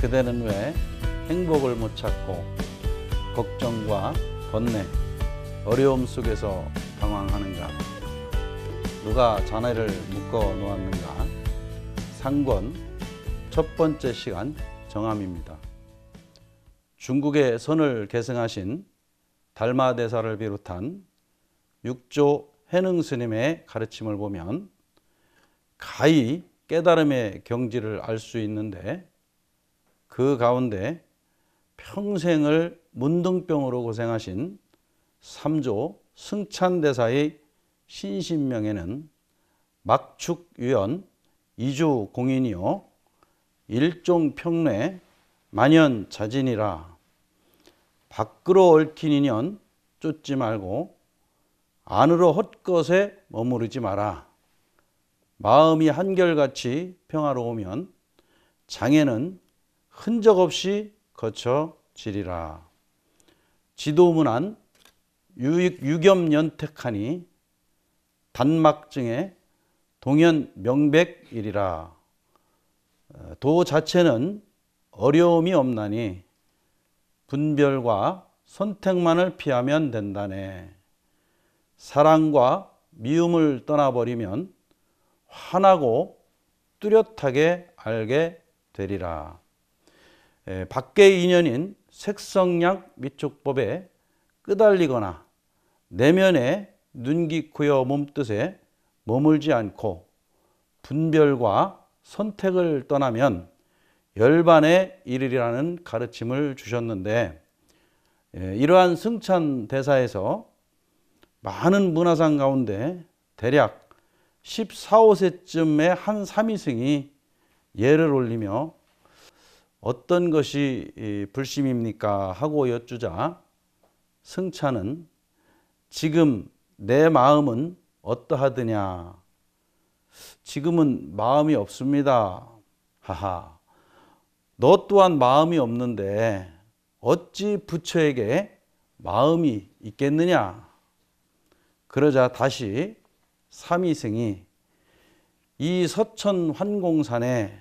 그대는 왜 행복을 못 찾고 걱정과 번뇌, 어려움 속에서 방황하는가? 누가 자네를 묶어 놓았는가? 상권 첫 번째 시간 정함입니다. 중국의 선을 계승하신 달마 대사를 비롯한 6조 해능 스님의 가르침을 보면 가히 깨달음의 경지를 알 수 있는데 그 가운데 평생을 문둥병으로 고생하신 삼조 승찬대사의 신신명에는 막축유연 이주 공인이요 일종평례 만연자진이라 밖으로 얽힌 인연 쫓지 말고 안으로 헛것에 머무르지 마라 마음이 한결같이 평화로우면 장애는 흔적 없이 거쳐지리라. 지도문안 유겸연택하니 단막증에 동현 명백이리라. 어, 도 자체는 어려움이 없나니 분별과 선택만을 피하면 된다네. 사랑과 미움을 떠나버리면 화나고 뚜렷하게 알게 되리라. 예, 밖의 인연인 색성약 미촉법에 끄달리거나 내면의 눈기코여 몸뜻에 머물지 않고 분별과 선택을 떠나면 열반에 이르리라는 가르침을 주셨는데 예, 이러한 승찬 대사에서 많은 문화상 가운데 대략 14호세쯤의 한3위승이 예를 올리며 어떤 것이 불심입니까? 하고 여쭈자 승차는 지금 내 마음은 어떠하드냐? 지금은 마음이 없습니다. 하하. 너 또한 마음이 없는데 어찌 부처에게 마음이 있겠느냐? 그러자 다시 삼이승이 이 서천 환공산에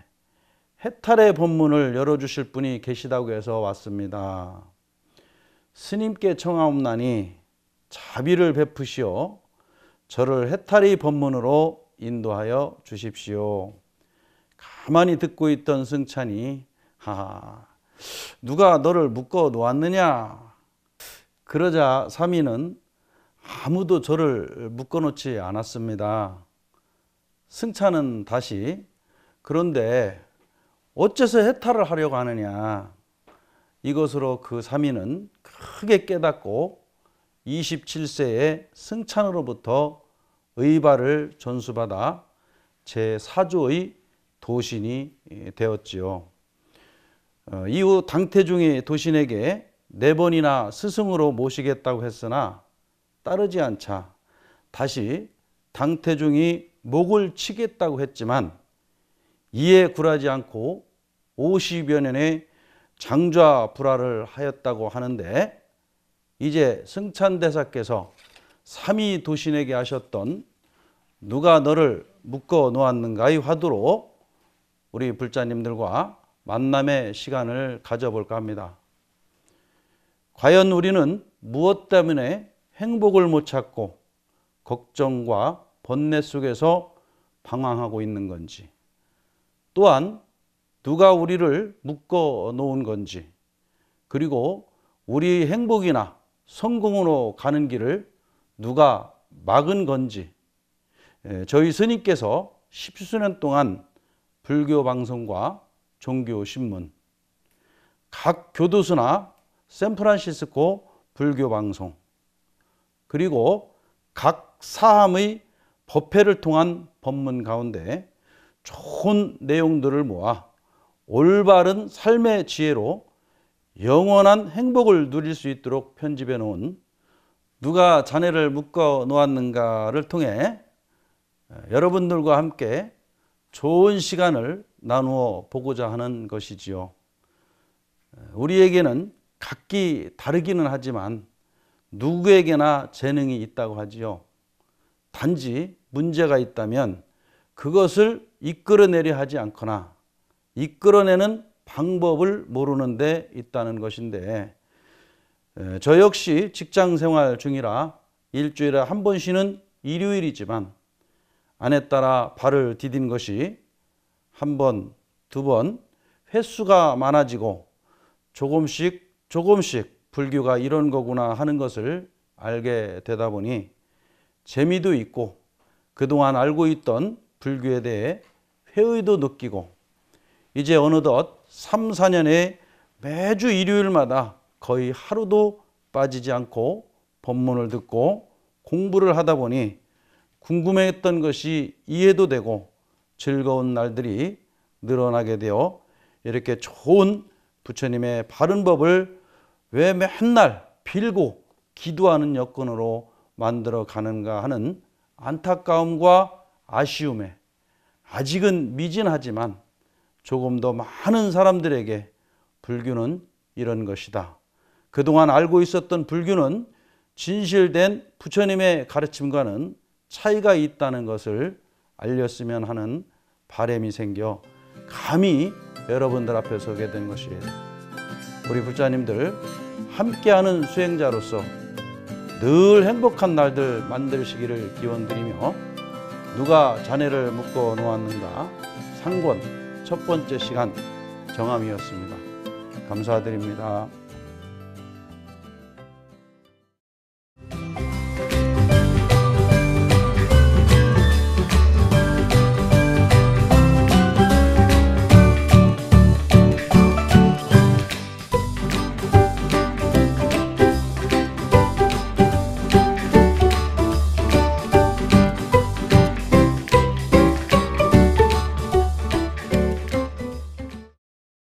해탈의 본문을 열어주실 분이 계시다고 해서 왔습니다. 스님께 청하옵나니 자비를 베푸시어 저를 해탈의 법문으로 인도하여 주십시오. 가만히 듣고 있던 승찬이 하하 누가 너를 묶어 놓았느냐 그러자 사미는 아무도 저를 묶어 놓지 않았습니다. 승찬은 다시 그런데 어째서 해탈을 하려고 하느냐. 이것으로 그 사미는 크게 깨닫고 27세에 승찬으로부터 의발을 전수받아 제4조의 도신이 예, 되었지요. 어, 이후 당태중이 도신에게 네 번이나 스승으로 모시겠다고 했으나 따르지 않자 다시 당태중이 목을 치겠다고 했지만 이에 굴하지 않고 50여 년의 장좌 불화를 하였다고 하는데 이제 승찬대사께서 삼위 도신에게 하셨던 누가 너를 묶어 놓았는가의 화두로 우리 불자님들과 만남의 시간을 가져볼까 합니다. 과연 우리는 무엇 때문에 행복을 못 찾고 걱정과 번뇌 속에서 방황하고 있는 건지 또한 누가 우리를 묶어 놓은 건지, 그리고 우리 행복이나 성공으로 가는 길을 누가 막은 건지, 예, 저희 스님께서 십수년 동안 불교 방송과 종교 신문, 각 교도소나 샌프란시스코 불교 방송, 그리고 각 사함의 법회를 통한 법문 가운데 좋은 내용들을 모아 올바른 삶의 지혜로 영원한 행복을 누릴 수 있도록 편집해 놓은 누가 자네를 묶어 놓았는가를 통해 여러분들과 함께 좋은 시간을 나누어 보고자 하는 것이지요. 우리에게는 각기 다르기는 하지만 누구에게나 재능이 있다고 하지요. 단지 문제가 있다면 그것을 이끌어내려 하지 않거나 이끌어내는 방법을 모르는 데 있다는 것인데 저 역시 직장 생활 중이라 일주일에 한 번 쉬는 일요일이지만 아내 따라 발을 디딘 것이 한 번, 두 번 횟수가 많아지고 조금씩 조금씩 불교가 이런 거구나 하는 것을 알게 되다 보니 재미도 있고 그동안 알고 있던 불교에 대해 회의도 느끼고 이제 어느덧 3, 4년에 매주 일요일마다 거의 하루도 빠지지 않고 법문을 듣고 공부를 하다 보니 궁금했던 것이 이해도 되고 즐거운 날들이 늘어나게 되어 이렇게 좋은 부처님의 바른 법을 왜 맨날 빌고 기도하는 여건으로 만들어 가는가 하는 안타까움과 아쉬움에 아직은 미진하지만 조금 더 많은 사람들에게 불교는 이런 것이다. 그동안 알고 있었던 불교는 진실된 부처님의 가르침과는 차이가 있다는 것을 알렸으면 하는 바램이 생겨 감히 여러분들 앞에 서게 된 것이에요. 우리 불자님들 함께하는 수행자로서 늘 행복한 날들 만드시기를 기원드리며 누가 자네를 묶어 놓았는가 상권 첫 번째 시간 정함이었습니다. 감사드립니다.